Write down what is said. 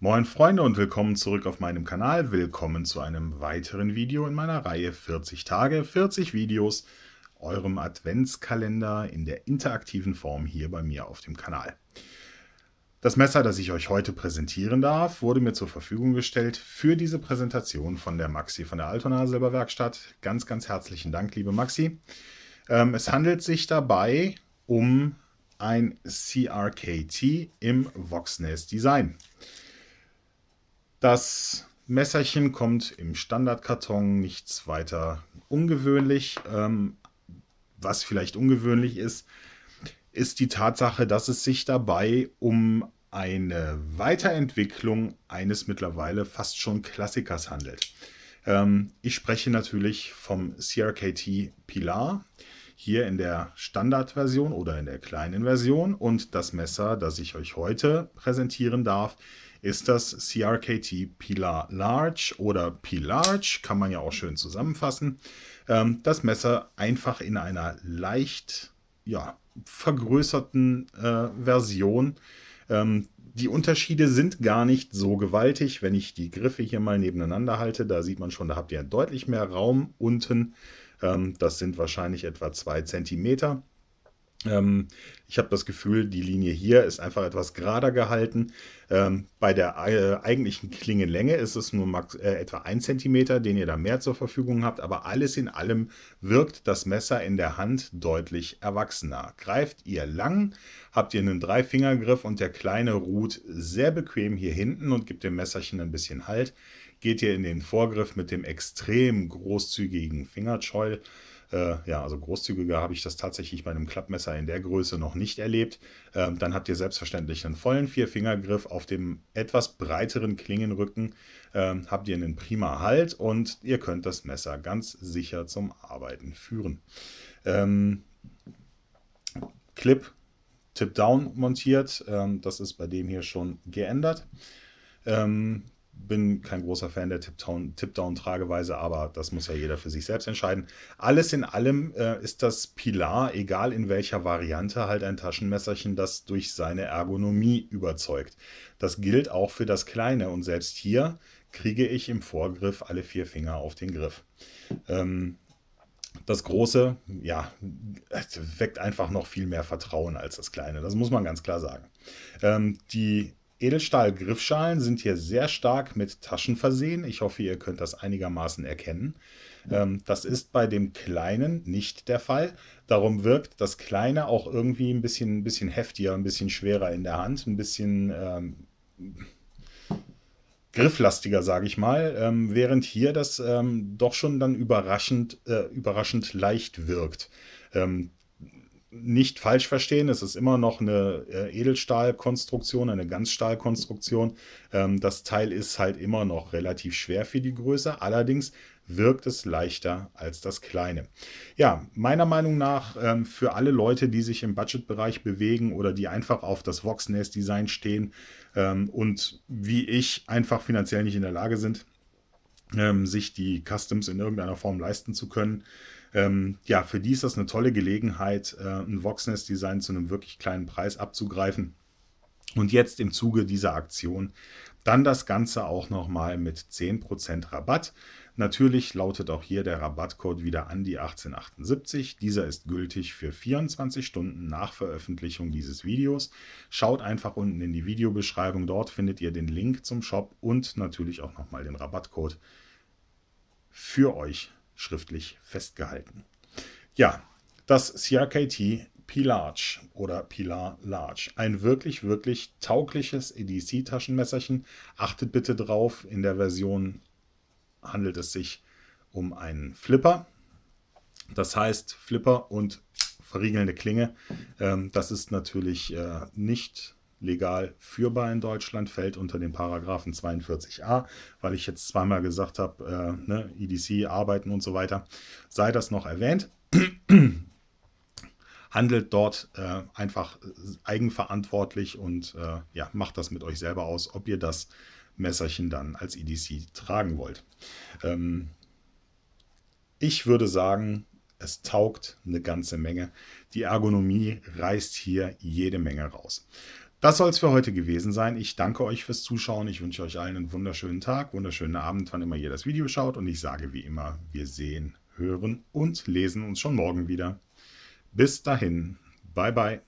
Moin Freunde und willkommen zurück auf meinem Kanal. Willkommen zu einem weiteren Video in meiner Reihe 40 Tage, 40 Videos, eurem Adventskalender in der interaktiven Form hier bei mir auf dem Kanal. Das Messer, das ich euch heute präsentieren darf, wurde mir zur Verfügung gestellt für diese Präsentation von der Maxi von der Altona Silberwerkstatt. Ganz, ganz herzlichen Dank, liebe Maxi. Ähm, es handelt sich dabei um ein CRKT im Voxnest Design. Das Messerchen kommt im Standardkarton, nichts weiter ungewöhnlich. Ähm, was vielleicht ungewöhnlich ist, ist die Tatsache, dass es sich dabei um eine Weiterentwicklung eines mittlerweile fast schon Klassikers handelt. Ähm, ich spreche natürlich vom CRKT Pilar hier in der Standardversion oder in der kleinen Version. Und das Messer, das ich euch heute präsentieren darf, ist das CRKT Pilar Large oder P-Large, kann man ja auch schön zusammenfassen. Ähm, das Messer einfach in einer leicht ja, vergrößerten äh, Version. Ähm, die Unterschiede sind gar nicht so gewaltig. Wenn ich die Griffe hier mal nebeneinander halte, da sieht man schon, da habt ihr deutlich mehr Raum unten ähm, das sind wahrscheinlich etwa zwei Zentimeter. Ähm, ich habe das Gefühl, die Linie hier ist einfach etwas gerader gehalten. Ähm, bei der äh, eigentlichen Klingenlänge ist es nur max, äh, etwa 1 cm, den ihr da mehr zur Verfügung habt, aber alles in allem wirkt das Messer in der Hand deutlich erwachsener. Greift ihr lang, habt ihr einen Dreifingergriff und der kleine ruht sehr bequem hier hinten und gibt dem Messerchen ein bisschen Halt. Geht ihr in den Vorgriff mit dem extrem großzügigen Fingerschäuel, äh, ja, also großzügiger habe ich das tatsächlich bei einem Klappmesser in der Größe noch nicht erlebt. Ähm, dann habt ihr selbstverständlich einen vollen Vierfingergriff auf dem etwas breiteren Klingenrücken. Ähm, habt ihr einen prima Halt und ihr könnt das Messer ganz sicher zum Arbeiten führen. Ähm, Clip Tip-Down montiert, ähm, das ist bei dem hier schon geändert. Ähm, bin kein großer Fan der Tip-Down-Trageweise, Tip aber das muss ja jeder für sich selbst entscheiden. Alles in allem äh, ist das Pilar, egal in welcher Variante, halt ein Taschenmesserchen, das durch seine Ergonomie überzeugt. Das gilt auch für das kleine und selbst hier kriege ich im Vorgriff alle vier Finger auf den Griff. Ähm, das große, ja, weckt einfach noch viel mehr Vertrauen als das kleine. Das muss man ganz klar sagen. Ähm, die Edelstahl-Griffschalen sind hier sehr stark mit Taschen versehen. Ich hoffe, ihr könnt das einigermaßen erkennen. Ähm, das ist bei dem Kleinen nicht der Fall. Darum wirkt das Kleine auch irgendwie ein bisschen, ein bisschen heftiger, ein bisschen schwerer in der Hand, ein bisschen ähm, grifflastiger, sage ich mal, ähm, während hier das ähm, doch schon dann überraschend, äh, überraschend leicht wirkt. Ähm, nicht falsch verstehen, es ist immer noch eine äh, Edelstahlkonstruktion, eine Ganzstahlkonstruktion. Ähm, das Teil ist halt immer noch relativ schwer für die Größe, allerdings wirkt es leichter als das kleine. Ja, meiner Meinung nach ähm, für alle Leute, die sich im Budgetbereich bewegen oder die einfach auf das Vox Design stehen ähm, und wie ich einfach finanziell nicht in der Lage sind, ähm, sich die Customs in irgendeiner Form leisten zu können. Ähm, ja, für die ist das eine tolle Gelegenheit, äh, ein Voxnest-Design zu einem wirklich kleinen Preis abzugreifen. Und jetzt im Zuge dieser Aktion dann das Ganze auch nochmal mit 10% Rabatt. Natürlich lautet auch hier der Rabattcode wieder an die 1878. Dieser ist gültig für 24 Stunden nach Veröffentlichung dieses Videos. Schaut einfach unten in die Videobeschreibung. Dort findet ihr den Link zum Shop und natürlich auch nochmal den Rabattcode für euch schriftlich festgehalten. Ja, das CRKT Pilarge oder Pilar Large. Ein wirklich, wirklich taugliches EDC-Taschenmesserchen. Achtet bitte drauf, in der Version handelt es sich um einen Flipper. Das heißt Flipper und verriegelnde Klinge. Ähm, das ist natürlich äh, nicht legal führbar in Deutschland, fällt unter den Paragraphen 42a, weil ich jetzt zweimal gesagt habe, äh, ne, EDC, Arbeiten und so weiter. Sei das noch erwähnt handelt dort äh, einfach eigenverantwortlich und äh, ja, macht das mit euch selber aus, ob ihr das Messerchen dann als EDC tragen wollt. Ähm, ich würde sagen, es taugt eine ganze Menge. Die Ergonomie reißt hier jede Menge raus. Das soll es für heute gewesen sein. Ich danke euch fürs Zuschauen. Ich wünsche euch allen einen wunderschönen Tag, wunderschönen Abend, wann immer ihr das Video schaut. Und ich sage wie immer, wir sehen, hören und lesen uns schon morgen wieder. Bis dahin, bye bye.